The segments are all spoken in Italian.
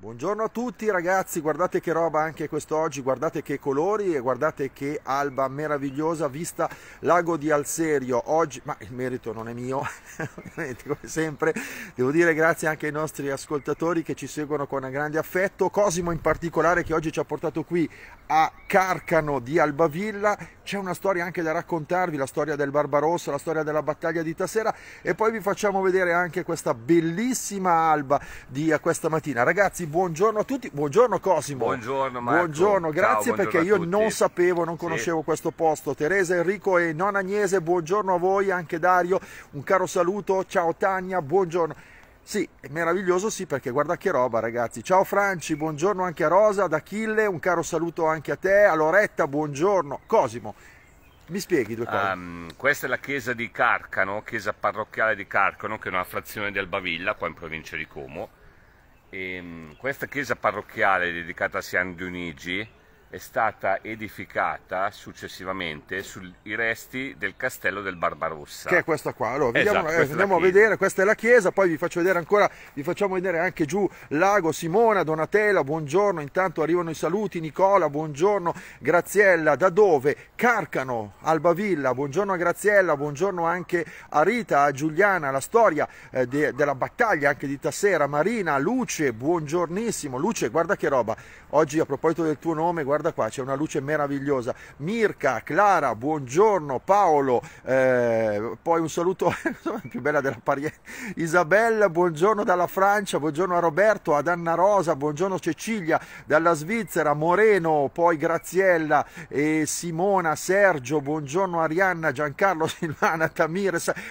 Buongiorno a tutti ragazzi, guardate che roba anche quest'oggi, guardate che colori e guardate che alba meravigliosa vista lago di Alserio. Oggi, ma il merito non è mio, ovviamente come sempre, devo dire grazie anche ai nostri ascoltatori che ci seguono con grande affetto, Cosimo in particolare che oggi ci ha portato qui a Carcano di Albavilla c'è una storia anche da raccontarvi, la storia del Barbarossa, la storia della battaglia di Tasera e poi vi facciamo vedere anche questa bellissima alba di eh, questa mattina. Ragazzi, buongiorno a tutti, buongiorno Cosimo. Buongiorno Marco. Buongiorno, grazie Ciao, buongiorno perché io non sapevo, non conoscevo sì. questo posto. Teresa, Enrico e non Agnese, buongiorno a voi, anche Dario, un caro saluto. Ciao Tania, buongiorno. Sì, è meraviglioso sì perché guarda che roba ragazzi. Ciao Franci, buongiorno anche a Rosa, ad Achille, un caro saluto anche a te, a Loretta, buongiorno. Cosimo, mi spieghi due cose? Um, questa è la chiesa di Carcano, chiesa parrocchiale di Carcano, che è una frazione di Albavilla, qua in provincia di Como. E, um, questa chiesa parrocchiale dedicata a San Dionigi è stata edificata successivamente sui resti del castello del Barbarossa. Che è questa qua, allora esatto, vediamo, eh, questa andiamo a vedere, questa è la chiesa, poi vi faccio vedere ancora, vi facciamo vedere anche giù Lago, Simona, Donatella, buongiorno, intanto arrivano i saluti, Nicola, buongiorno, Graziella, da dove? Carcano, Albavilla, buongiorno a Graziella, buongiorno anche a Rita, a Giuliana, la storia eh, de, della battaglia anche di Tassera, Marina, Luce, buongiornissimo, Luce, guarda che roba, oggi a proposito del tuo nome, guarda guarda qua, c'è una luce meravigliosa. Mirka, Clara, buongiorno, Paolo, eh, poi un saluto più bella della parietta. Isabella, buongiorno dalla Francia, buongiorno a Roberto, ad Anna Rosa, buongiorno Cecilia dalla Svizzera, Moreno, poi Graziella e Simona, Sergio, buongiorno Arianna, Giancarlo, Silvana, Tamir,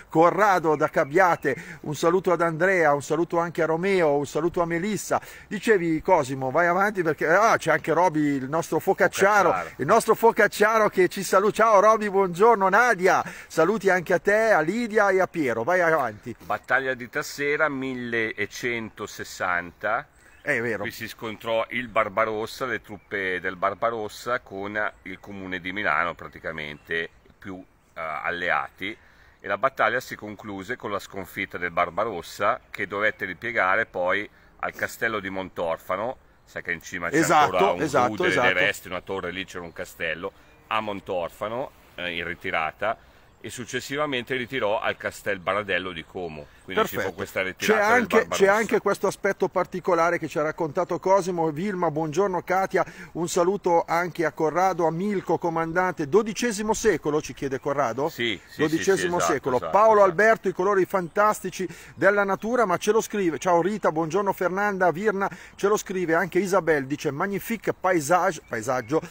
Corrado da Cabiate, un saluto ad Andrea, un saluto anche a Romeo, un saluto a Melissa. Dicevi Cosimo, vai avanti perché ah, c'è anche Roby, il nostro nostro focacciaro, focacciaro, il nostro focacciaro che ci saluta. Ciao Roby, buongiorno Nadia, saluti anche a te, a Lidia e a Piero, vai avanti. Battaglia di Tassera 1160. È vero. Qui si scontrò il Barbarossa, le truppe del Barbarossa con il comune di Milano praticamente più uh, alleati e la battaglia si concluse con la sconfitta del Barbarossa che dovette ripiegare poi al castello di Montorfano sai che in cima c'è esatto, ancora un esatto, rude, esatto. dei resti, una torre, lì c'era un castello, a Montorfano eh, in ritirata e successivamente ritirò al Castel Baradello di Como quindi C'è anche, anche, questo aspetto particolare che ci ha raccontato Cosimo, Vilma, buongiorno Katia, un saluto anche a Corrado, a Milco, comandante, XII secolo ci chiede Corrado? Sì, sì, XII sì, esatto, secolo, esatto, Paolo esatto. Alberto, i colori fantastici della natura, ma ce lo scrive, ciao Rita, buongiorno Fernanda, Virna, ce lo scrive anche Isabel, dice magnifique paesage, paesaggio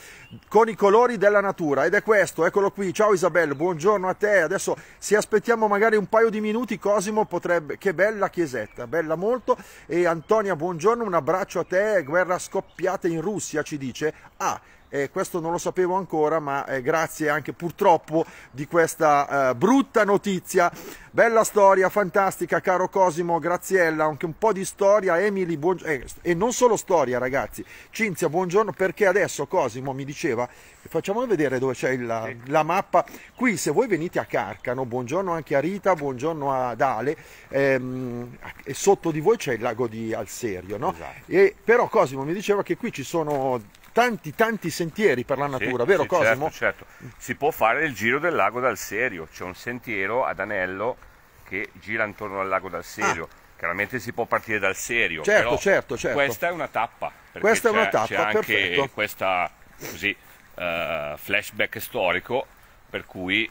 con i colori della natura ed è questo, eccolo qui, ciao Isabel, buongiorno a te, adesso se aspettiamo magari un paio di minuti Cosimo potrebbe potrebbe... Che bella chiesetta, bella molto. E Antonia, buongiorno, un abbraccio a te. Guerra scoppiata in Russia, ci dice. Ah, eh, questo non lo sapevo ancora, ma eh, grazie anche purtroppo di questa eh, brutta notizia. Bella storia, fantastica, caro Cosimo, Graziella, anche un po' di storia, Emily, buongiorno, eh, e non solo storia ragazzi, Cinzia, buongiorno, perché adesso Cosimo mi diceva, facciamo vedere dove c'è la, la, mappa, qui se voi venite a Carcano, buongiorno anche a Rita, buongiorno a Dale, ehm, sotto di voi c'è il lago di Alserio, no? Esatto. E, però Cosimo mi diceva che qui ci sono tanti tanti sentieri per la natura, sì, vero sì, certo, Cosimo? Certo, certo, si può fare il giro del lago dal Serio, c'è un sentiero ad anello che gira intorno al lago dal Serio. Ah. Chiaramente si può partire dal serio, certo, certo, certo. questa è una tappa. Questa è una tappa, c'è anche perfetto. questa uh, flashback storico per cui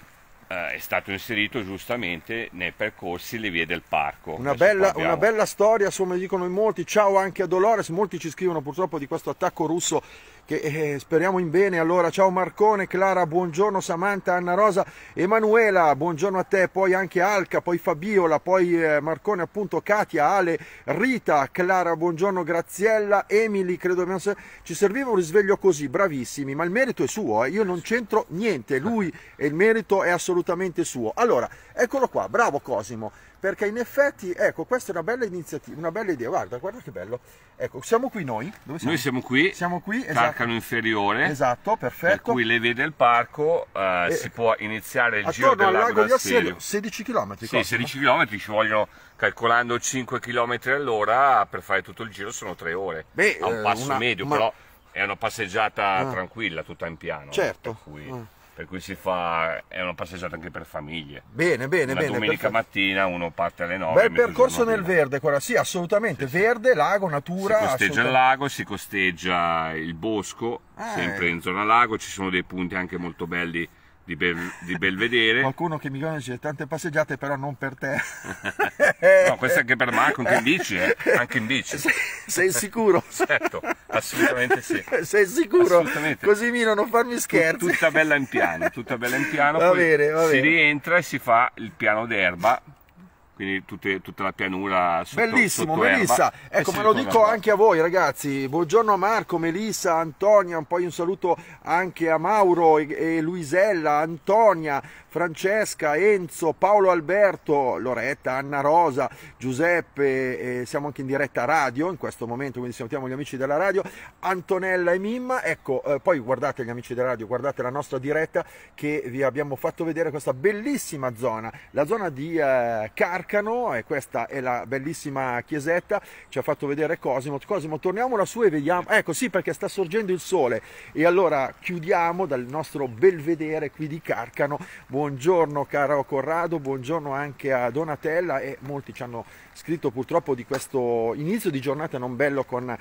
Uh, è stato inserito giustamente nei percorsi le vie del parco. Una bella, una bella, storia, insomma, dicono in molti. Ciao anche a Dolores, molti ci scrivono purtroppo di questo attacco russo che eh, speriamo in bene. Allora, ciao Marcone, Clara, buongiorno Samantha, Anna Rosa, Emanuela, buongiorno a te, poi anche Alca, poi Fabiola, poi eh, Marcone, appunto Katia, Ale, Rita, Clara, buongiorno Graziella, Emily, credo abbiamo... ci serviva un risveglio così, bravissimi, ma il merito è suo, eh. io non c'entro niente, lui e il merito è assolutamente suo. Allora, eccolo qua, bravo Cosimo perché in effetti, ecco, questa è una bella iniziativa, una bella idea, guarda, guarda che bello. Ecco, siamo qui noi. Siamo? Noi siamo qui. Siamo qui, esatto cano inferiore. Esatto, perfetto. Per cui le vede il parco, eh, si può iniziare il giro del lago di Assedio. 16 km. Sì, costano. 16 km ci vogliono, calcolando 5 km all'ora, per fare tutto il giro sono 3 ore. Beh, a un eh, passo una, medio, ma... però è una passeggiata ah. tranquilla, tutta in piano. Certo. Per cui... Ah per cui si fa è una passeggiata anche per famiglie bene bene una bene domenica perfetto. mattina uno parte alle 9 bel percorso nel mattina. verde quella sì assolutamente sì, sì. verde lago natura si costeggia il lago si costeggia il bosco ah, sempre eh. in zona lago ci sono dei punti anche molto belli di, bel, di Belvedere. Qualcuno che mi dice tante passeggiate, però non per te. no, questo è anche per Marco, anche in bici, eh? Anche in bici. Sei, sei sicuro? certo, assolutamente sì. Sei sicuro? Così Mino, non farmi scherzi. Tut, tutta bella in piano, tutta bella in piano. Va bene, va bene. Si rientra e si fa il piano d'erba quindi tutte, tutta la pianura sotto, bellissimo sotto Melissa erba, eh ecco ma lo dico erba. anche a voi ragazzi buongiorno a Marco Melissa Antonia poi un saluto anche a Mauro e, e Luisella Antonia Francesca Enzo Paolo Alberto Loretta Anna Rosa Giuseppe eh, siamo anche in diretta radio in questo momento quindi salutiamo gli amici della radio Antonella e Mimma ecco eh, poi guardate gli amici della radio guardate la nostra diretta che vi abbiamo fatto vedere questa bellissima zona la zona di eh, Car Marcano e questa è la bellissima chiesetta, ci ha fatto vedere Cosimo. Cosimo, torniamo lassù e vediamo. Ecco, sì, perché sta sorgendo il sole. E allora chiudiamo dal nostro belvedere qui di Carcano. Buongiorno caro Corrado, buongiorno anche a Donatella e molti ci hanno scritto purtroppo di questo inizio di giornata non bello con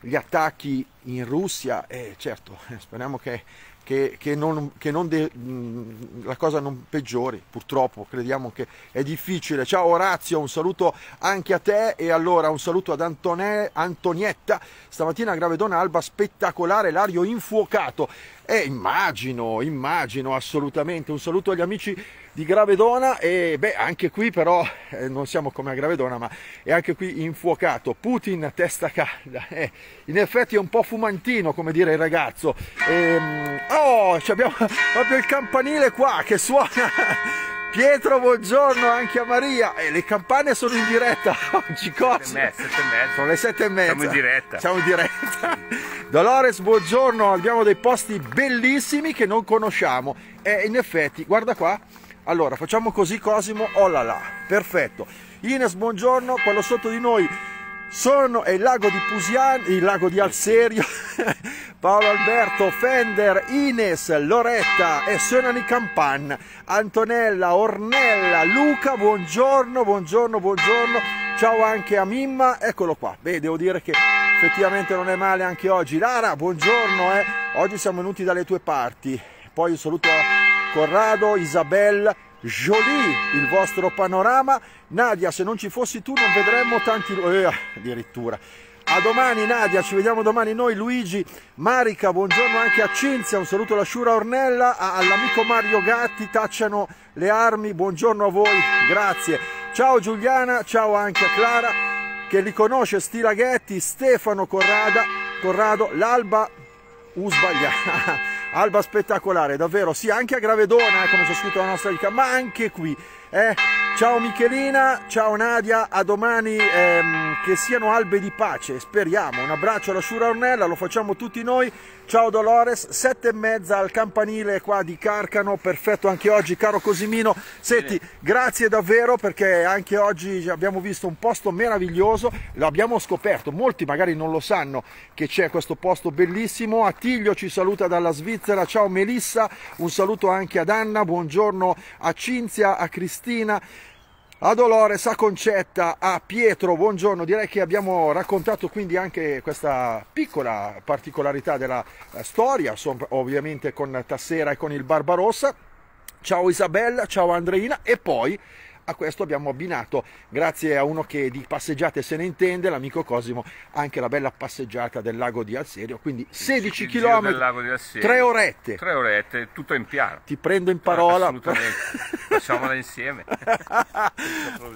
gli attacchi in Russia e eh, certo speriamo che, che, che, non, che non de, mm, la cosa non peggiori purtroppo crediamo che è difficile ciao Orazio un saluto anche a te e allora un saluto ad Antonè, Antonietta stamattina Gravedona Alba spettacolare l'ario infuocato e eh, immagino immagino assolutamente un saluto agli amici di Gravedona e beh anche qui però eh, non siamo come a Gravedona ma è anche qui infuocato Putin testa calda eh, in effetti è un po' fumantino come dire il ragazzo e, ehm, oh abbiamo proprio il campanile qua che suona Pietro, buongiorno anche a Maria. E eh, le campane sono in diretta oggi, cosa? Sette e mezza, Sono le sette e mezza. Siamo in diretta. Siamo in diretta. Dolores, buongiorno. Abbiamo dei posti bellissimi che non conosciamo. E eh, in effetti, guarda qua, allora, facciamo così Cosimo, oh là là, perfetto. Ines, buongiorno, quello sotto di noi sono è il lago di Pusian, il lago di eh Alserio, Paolo Alberto, Fender, Ines, Loretta e suonano i campan, Antonella, Ornella, Luca, buongiorno, buongiorno, buongiorno, ciao anche a Mimma, eccolo qua, beh devo dire che effettivamente non è male anche oggi, Lara, buongiorno, eh. oggi siamo venuti dalle tue parti, poi saluto a Corrado, Isabel, Jolie, il vostro panorama. Nadia, se non ci fossi tu non vedremmo tanti... Eh, addirittura. A domani Nadia, ci vediamo domani noi Luigi, Marica, buongiorno anche a Cinzia, un saluto alla Sciura Ornella, all'amico Mario Gatti, tacciano le armi, buongiorno a voi, grazie. Ciao Giuliana, ciao anche a Clara che li conosce, Stilaghetti, Stefano Corrada, Corrado, l'alba, u sbagliato. Alba spettacolare, davvero, sì, anche a Gravedona, eh, come c'è scritto la nostra amica, ma anche qui. Eh. Ciao Michelina, ciao Nadia, a domani. Ehm, che siano albe di pace, speriamo. Un abbraccio alla Sciura Ornella, lo facciamo tutti noi. Ciao Dolores, sette e mezza al campanile qua di Carcano, perfetto anche oggi, caro Cosimino. Senti, Bene. grazie davvero perché anche oggi abbiamo visto un posto meraviglioso, l'abbiamo scoperto, molti magari non lo sanno che c'è questo posto bellissimo. Attilio ci saluta dalla Svizzera, ciao Melissa, un saluto anche ad Anna, buongiorno a Cinzia, a Cristina a Dolores, a Concetta, a Pietro, buongiorno, direi che abbiamo raccontato quindi anche questa piccola particolarità della eh, storia, ovviamente con Tassera e con il Barbarossa. Ciao Isabella, ciao Andreina e poi a questo abbiamo abbinato, grazie a uno che di passeggiate se ne intende, l'amico Cosimo, anche la bella passeggiata del lago di Alserio, quindi 16 km, 3 orette. 3 orette, tutto in piano. Ti prendo in parola. Assolutamente, facciamola insieme.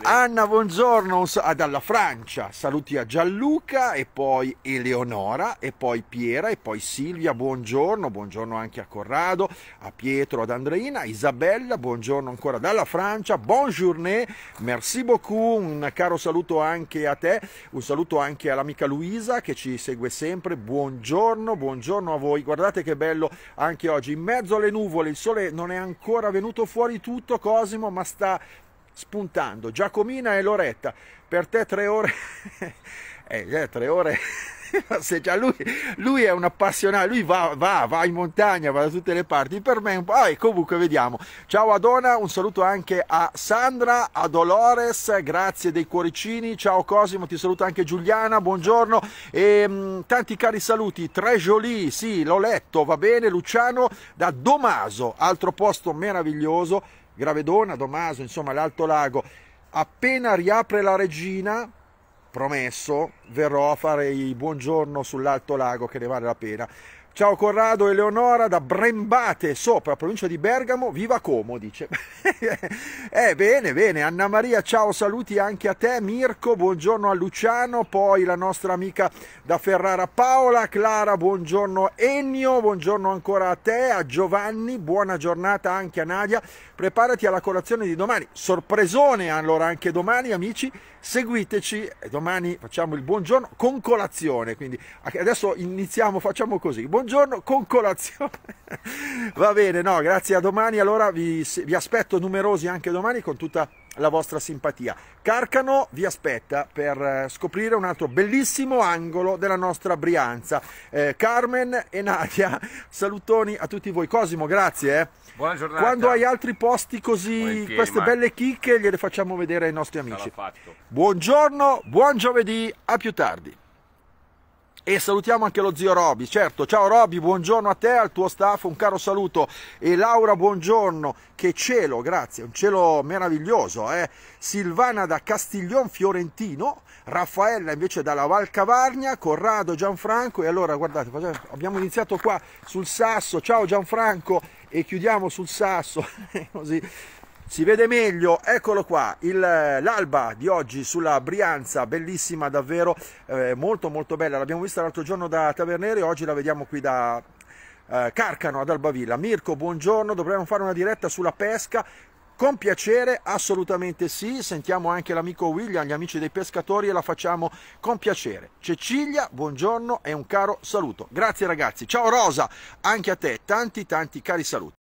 Anna, buongiorno dalla Francia, saluti a Gianluca e poi Eleonora e poi Piera e poi Silvia, buongiorno, buongiorno anche a Corrado, a Pietro, ad Andreina, Isabella, buongiorno ancora dalla Francia, buongiorno Journée, merci beaucoup, un caro saluto anche a te, un saluto anche all'amica Luisa che ci segue sempre, buongiorno, buongiorno a voi, guardate che bello anche oggi, in mezzo alle nuvole, il sole non è ancora venuto fuori tutto Cosimo, ma sta spuntando, Giacomina e Loretta, per te tre ore, eh, eh, tre ore passeggiare. Lui, lui, è un appassionato, lui va, va, va, in montagna, va da tutte le parti. Per me è un po'. Ah, comunque vediamo. Ciao Adona, un saluto anche a Sandra, a Dolores, grazie dei cuoricini. Ciao Cosimo, ti saluto anche Giuliana, buongiorno. E ehm, mh, tanti cari saluti. Tre Jolie, sì, l'ho letto, va bene. Luciano da Domaso, altro posto meraviglioso. Gravedona, Domaso, insomma l'Alto Lago. Appena riapre la regina, promesso, verrò a fare il buongiorno sull'Alto Lago che ne vale la pena. Ciao Corrado e Leonora da Brembate, sopra, provincia di Bergamo, viva Como, dice. eh, bene, bene, Anna Maria, ciao, saluti anche a te, Mirko, buongiorno a Luciano, poi la nostra amica da Ferrara Paola, Clara, buongiorno Ennio, buongiorno ancora a te, a Giovanni, buona giornata anche a Nadia, preparati alla colazione di domani, sorpresone allora anche domani, amici, seguiteci domani facciamo il buongiorno con colazione quindi adesso iniziamo facciamo così buongiorno con colazione va bene no grazie a domani allora vi, vi aspetto numerosi anche domani con tutta la vostra simpatia. Carcano vi aspetta per eh, scoprire un altro bellissimo angolo della nostra Brianza. Eh, Carmen e Nadia, salutoni a tutti voi. Cosimo, grazie. Eh. Buona giornata. Quando hai altri posti così, Volentieri, queste belle chicche gliele facciamo vedere ai nostri amici. Buongiorno, buon giovedì, a più tardi. E salutiamo anche lo zio Roby, certo, ciao Roby, buongiorno a te, al tuo staff, un caro saluto e Laura, buongiorno, che cielo, grazie, un cielo meraviglioso, eh? Silvana da Castiglion Fiorentino, Raffaella invece dalla Val Cavarnia, Corrado, Gianfranco e allora guardate, abbiamo iniziato qua sul sasso, ciao Gianfranco e chiudiamo sul sasso, così si vede meglio, eccolo qua, l'alba di oggi sulla Brianza, bellissima davvero, eh, molto molto bella, l'abbiamo vista l'altro giorno da Tavernere, oggi la vediamo qui da eh, Carcano ad Albavilla. Mirko, buongiorno, dovremmo fare una diretta sulla pesca, con piacere, assolutamente sì. Sentiamo anche l'amico William, gli amici dei pescatori e la facciamo con piacere. Cecilia, buongiorno e un caro saluto. Grazie ragazzi. Ciao Rosa, anche a te. Tanti tanti cari saluti.